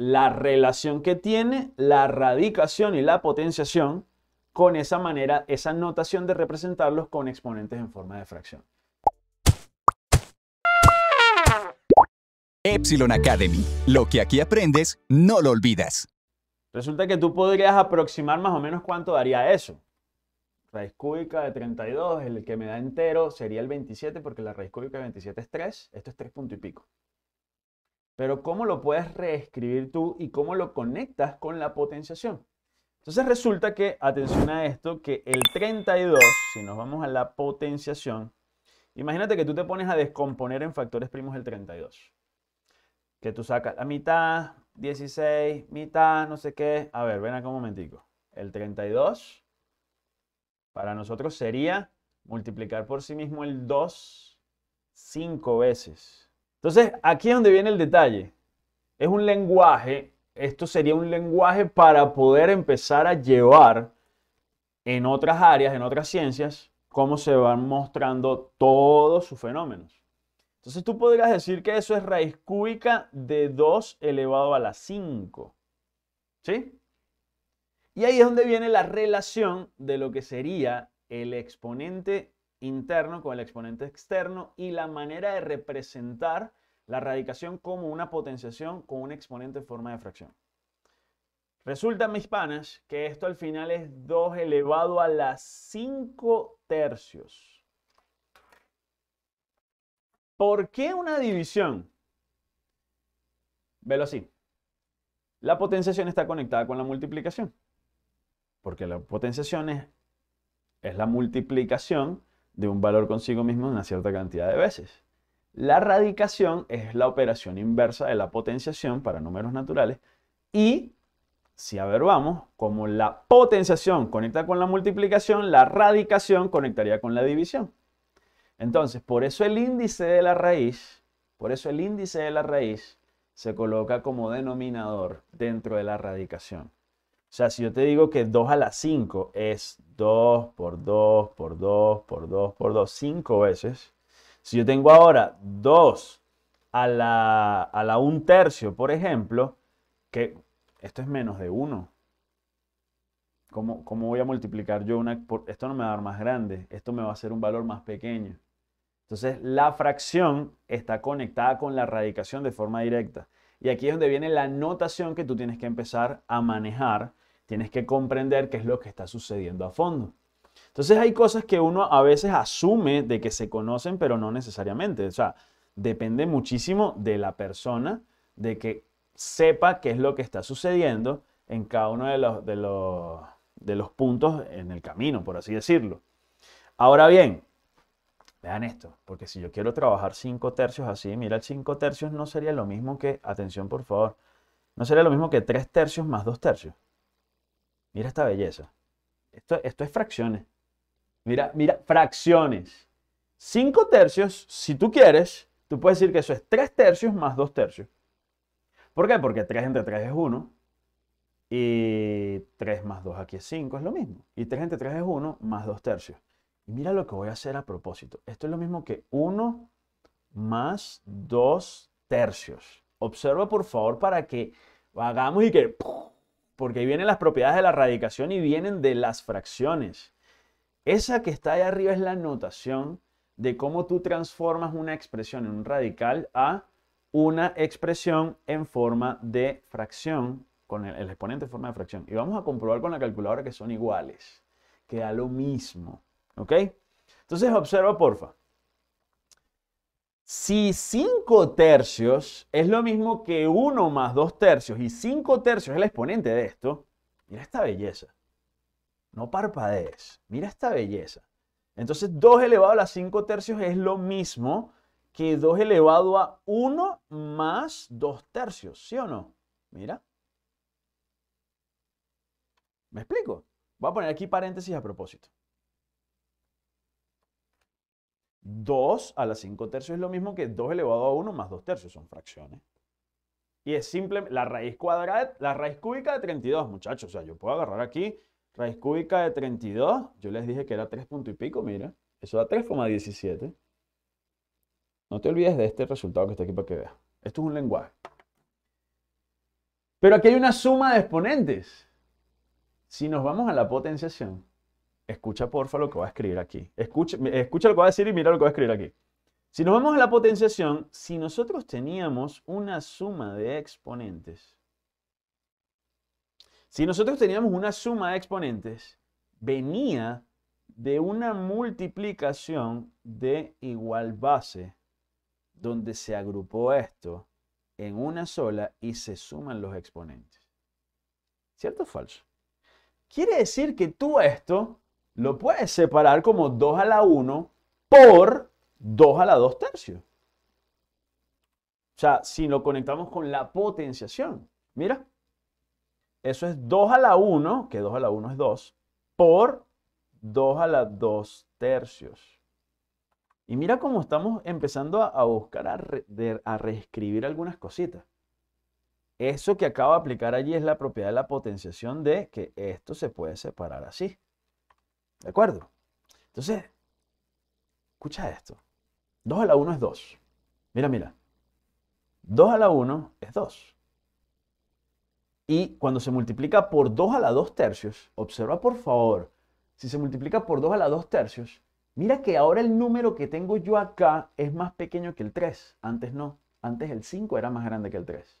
la relación que tiene la radicación y la potenciación con esa manera, esa notación de representarlos con exponentes en forma de fracción. Epsilon Academy. Lo que aquí aprendes, no lo olvidas. Resulta que tú podrías aproximar más o menos cuánto daría eso. Raíz cúbica de 32, el que me da entero sería el 27, porque la raíz cúbica de 27 es 3, esto es 3 punto y pico pero cómo lo puedes reescribir tú y cómo lo conectas con la potenciación. Entonces resulta que, atención a esto, que el 32, si nos vamos a la potenciación, imagínate que tú te pones a descomponer en factores primos el 32. Que tú sacas la mitad, 16, mitad, no sé qué. A ver, ven acá un momentico. El 32 para nosotros sería multiplicar por sí mismo el 2 cinco veces. Entonces, aquí es donde viene el detalle. Es un lenguaje, esto sería un lenguaje para poder empezar a llevar en otras áreas, en otras ciencias, cómo se van mostrando todos sus fenómenos. Entonces tú podrías decir que eso es raíz cúbica de 2 elevado a la 5. ¿Sí? Y ahí es donde viene la relación de lo que sería el exponente interno con el exponente externo y la manera de representar la radicación como una potenciación con un exponente en forma de fracción. Resulta, mis panas, que esto al final es 2 elevado a las 5 tercios. ¿Por qué una división? Velo así. La potenciación está conectada con la multiplicación. Porque la potenciación es, es la multiplicación de un valor consigo mismo una cierta cantidad de veces. La radicación es la operación inversa de la potenciación para números naturales y si averbamos como la potenciación conecta con la multiplicación, la radicación conectaría con la división. Entonces, por eso el índice de la raíz, por eso el índice de la raíz se coloca como denominador dentro de la radicación. O sea, si yo te digo que 2 a la 5 es 2 por 2 por 2 por 2 por 2, 5 veces. Si yo tengo ahora 2 a la, 1 tercio, por ejemplo, que esto es menos de 1. ¿Cómo, ¿Cómo, voy a multiplicar yo una? esto no me va a dar más grande, esto me va a hacer un valor más pequeño. Entonces, la fracción está conectada con la radicación de forma directa. Y aquí es donde viene la notación que tú tienes que empezar a manejar Tienes que comprender qué es lo que está sucediendo a fondo. Entonces hay cosas que uno a veces asume de que se conocen, pero no necesariamente. O sea, depende muchísimo de la persona, de que sepa qué es lo que está sucediendo en cada uno de los, de los, de los puntos en el camino, por así decirlo. Ahora bien, vean esto, porque si yo quiero trabajar 5 tercios así, mira, 5 tercios no sería lo mismo que, atención por favor, no sería lo mismo que 3 tercios más 2 tercios. Mira esta belleza. Esto, esto es fracciones. Mira, mira, fracciones. 5 tercios, si tú quieres, tú puedes decir que eso es 3 tercios más 2 tercios. ¿Por qué? Porque 3 entre 3 es 1. Y 3 más 2 aquí es 5, es lo mismo. Y 3 entre 3 es 1 más 2 tercios. Y mira lo que voy a hacer a propósito. Esto es lo mismo que 1 más 2 tercios. Observa por favor para que hagamos y que porque ahí vienen las propiedades de la radicación y vienen de las fracciones. Esa que está ahí arriba es la notación de cómo tú transformas una expresión en un radical a una expresión en forma de fracción, con el, exponente en forma de fracción. Y vamos a comprobar con la calculadora que son iguales, que da lo mismo. ¿Ok? Entonces observa, porfa. Si 5 tercios es lo mismo que 1 más 2 tercios y 5 tercios es el exponente de esto, mira esta belleza. No parpadees, mira esta belleza. Entonces 2 elevado a 5 tercios es lo mismo que 2 elevado a 1 más 2 tercios, ¿sí o no? Mira. ¿Me explico? Voy a poner aquí paréntesis a propósito. 2 a la 5 tercios es lo mismo que 2 elevado a 1 más 2 tercios, son fracciones. Y es simple, la raíz cuadrada, la raíz cúbica de 32, muchachos. O sea, yo puedo agarrar aquí raíz cúbica de 32. Yo les dije que era 3 punto y pico, mira. Eso da 3,17. No te olvides de este resultado que está aquí para que veas. Esto es un lenguaje. Pero aquí hay una suma de exponentes. Si nos vamos a la potenciación, escucha porfa lo que voy a escribir aquí. Escucha, escucha lo que voy a decir y mira lo que voy a escribir aquí. Si nos vamos a la potenciación, si nosotros teníamos una suma de exponentes, si nosotros teníamos una suma de exponentes, venía de una multiplicación de igual base, donde se agrupó esto en una sola y se suman los exponentes. ¿Cierto o falso? Quiere decir que tú esto lo puedes separar como 2 a la 1 por 2 a la 2 tercios. O sea, si lo conectamos con la potenciación, mira, eso es 2 a la 1, que 2 a la 1 es 2, por 2 a la 2 tercios. Y mira cómo estamos empezando a, buscar, a reescribir algunas cositas. Eso que acabo de aplicar allí es la propiedad de la potenciación de que esto se puede separar así. ¿De acuerdo? Entonces, escucha esto. 2 a la 1 es 2. Mira, mira. 2 a la 1 es 2. Y cuando se multiplica por 2 a la 2 tercios, observa por favor, si se multiplica por 2 a la 2 tercios, mira que ahora el número que tengo yo acá es más pequeño que el 3. Antes no. Antes el 5 era más grande que el 3.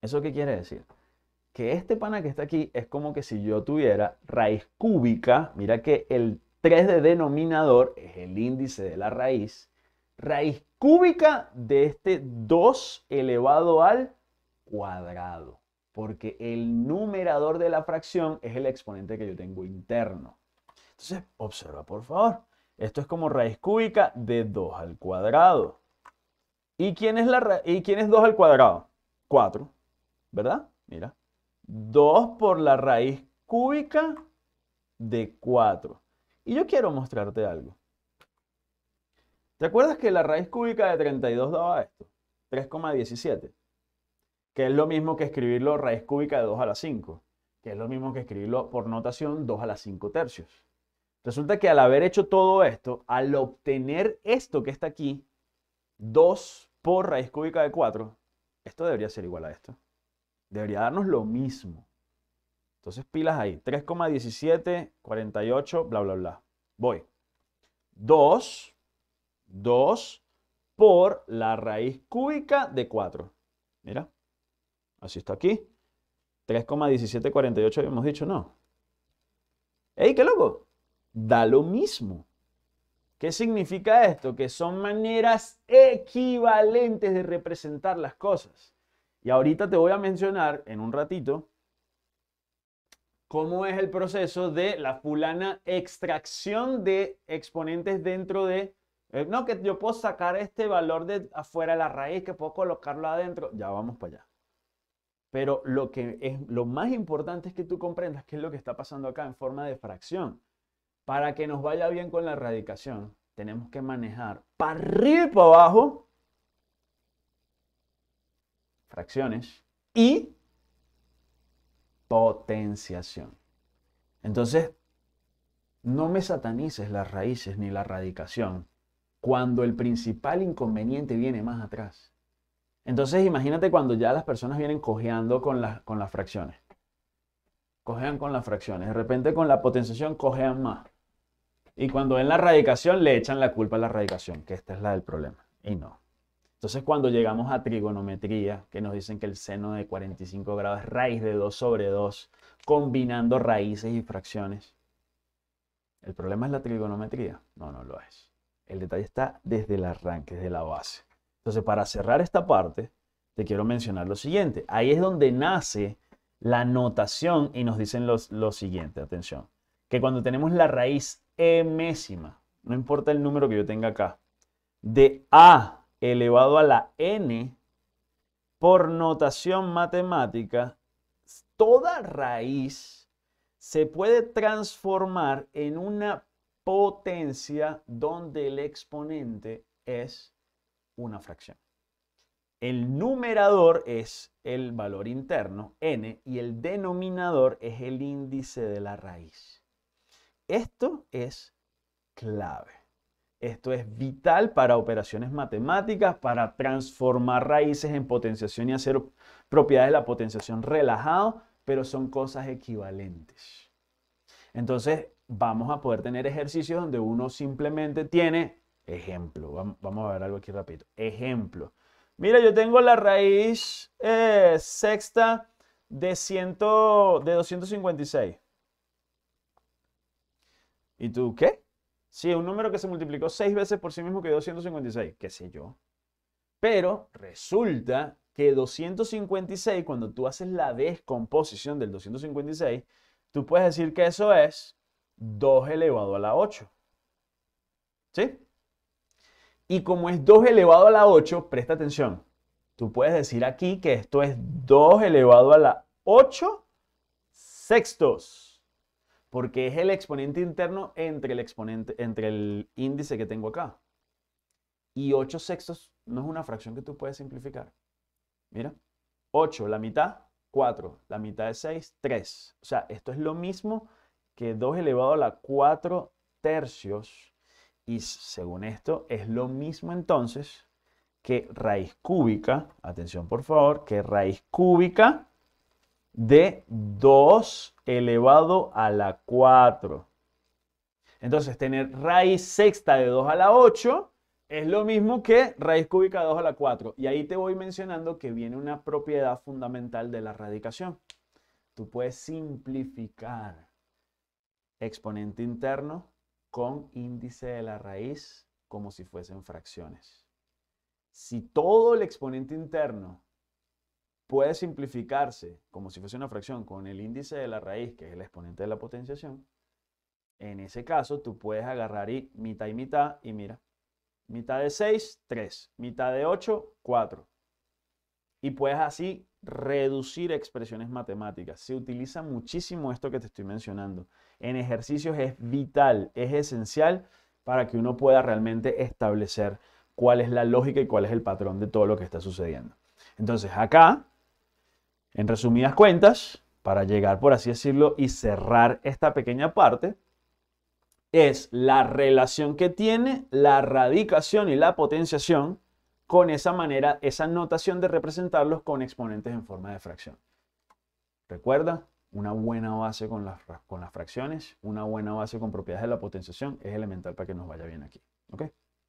¿Eso qué quiere decir? que este pana que está aquí es como que si yo tuviera raíz cúbica, mira que el 3 de denominador es el índice de la raíz, raíz cúbica de este 2 elevado al cuadrado, porque el numerador de la fracción es el exponente que yo tengo interno. Entonces, observa por favor, esto es como raíz cúbica de 2 al cuadrado. ¿Y quién es, la ¿y quién es 2 al cuadrado? 4, ¿verdad? Mira, 2 por la raíz cúbica de 4. Y yo quiero mostrarte algo. ¿Te acuerdas que la raíz cúbica de 32 daba esto? 3,17. Que es lo mismo que escribirlo raíz cúbica de 2 a la 5. Que es lo mismo que escribirlo por notación 2 a la 5 tercios. Resulta que al haber hecho todo esto, al obtener esto que está aquí, 2 por raíz cúbica de 4, esto debería ser igual a esto. Debería darnos lo mismo. Entonces pilas ahí. 3,17, 48, bla, bla, bla. Voy. 2, 2 por la raíz cúbica de 4. Mira, así está aquí. 3,1748 habíamos dicho, no. ¡Ey, qué loco! Da lo mismo. ¿Qué significa esto? Que son maneras equivalentes de representar las cosas. Y ahorita te voy a mencionar en un ratito cómo es el proceso de la fulana extracción de exponentes dentro de... Eh, no, que yo puedo sacar este valor de afuera de la raíz, que puedo colocarlo adentro. Ya vamos para allá. Pero lo, que es, lo más importante es que tú comprendas qué es lo que está pasando acá en forma de fracción. Para que nos vaya bien con la erradicación, tenemos que manejar para arriba y para abajo fracciones, y potenciación. Entonces, no me satanices las raíces ni la radicación cuando el principal inconveniente viene más atrás. Entonces, imagínate cuando ya las personas vienen cojeando con, con las fracciones. Cojean con las fracciones. De repente, con la potenciación, cojean más. Y cuando ven la radicación, le echan la culpa a la radicación, que esta es la del problema. Y no. Entonces, cuando llegamos a trigonometría, que nos dicen que el seno de 45 grados es raíz de 2 sobre 2, combinando raíces y fracciones, ¿el problema es la trigonometría? No, no lo es. El detalle está desde el arranque, desde la base. Entonces, para cerrar esta parte, te quiero mencionar lo siguiente. Ahí es donde nace la notación y nos dicen los, lo siguiente, atención, que cuando tenemos la raíz emésima, no importa el número que yo tenga acá, de A elevado a la n por notación matemática, toda raíz se puede transformar en una potencia donde el exponente es una fracción. El numerador es el valor interno, n, y el denominador es el índice de la raíz. Esto es clave. Esto es vital para operaciones matemáticas, para transformar raíces en potenciación y hacer propiedades de la potenciación relajado, pero son cosas equivalentes. Entonces, vamos a poder tener ejercicios donde uno simplemente tiene ejemplo. Vamos a ver algo aquí rápido. Ejemplo. Mira, yo tengo la raíz eh, sexta de, de 256. ¿Y tú qué? Sí, un número que se multiplicó seis veces por sí mismo quedó 256, qué sé yo. Pero resulta que 256, cuando tú haces la descomposición del 256, tú puedes decir que eso es 2 elevado a la 8. ¿Sí? Y como es 2 elevado a la 8, presta atención. Tú puedes decir aquí que esto es 2 elevado a la 8 sextos porque es el exponente interno entre el, exponente, entre el índice que tengo acá. Y 8 sextos no es una fracción que tú puedes simplificar. Mira, 8, la mitad, 4, la mitad de 6, 3. O sea, esto es lo mismo que 2 elevado a la 4 tercios. Y según esto, es lo mismo entonces que raíz cúbica, atención por favor, que raíz cúbica de 2 elevado a la 4. Entonces, tener raíz sexta de 2 a la 8 es lo mismo que raíz cúbica de 2 a la 4. Y ahí te voy mencionando que viene una propiedad fundamental de la radicación. Tú puedes simplificar exponente interno con índice de la raíz como si fuesen fracciones. Si todo el exponente interno puede simplificarse como si fuese una fracción con el índice de la raíz, que es el exponente de la potenciación, en ese caso tú puedes agarrar y mitad y mitad y mira, mitad de 6, 3, mitad de 8, 4. Y puedes así reducir expresiones matemáticas. Se utiliza muchísimo esto que te estoy mencionando. En ejercicios es vital, es esencial para que uno pueda realmente establecer cuál es la lógica y cuál es el patrón de todo lo que está sucediendo. Entonces acá en resumidas cuentas, para llegar, por así decirlo, y cerrar esta pequeña parte, es la relación que tiene la radicación y la potenciación con esa manera, esa notación de representarlos con exponentes en forma de fracción. Recuerda, una buena base con las, con las fracciones, una buena base con propiedades de la potenciación es elemental para que nos vaya bien aquí.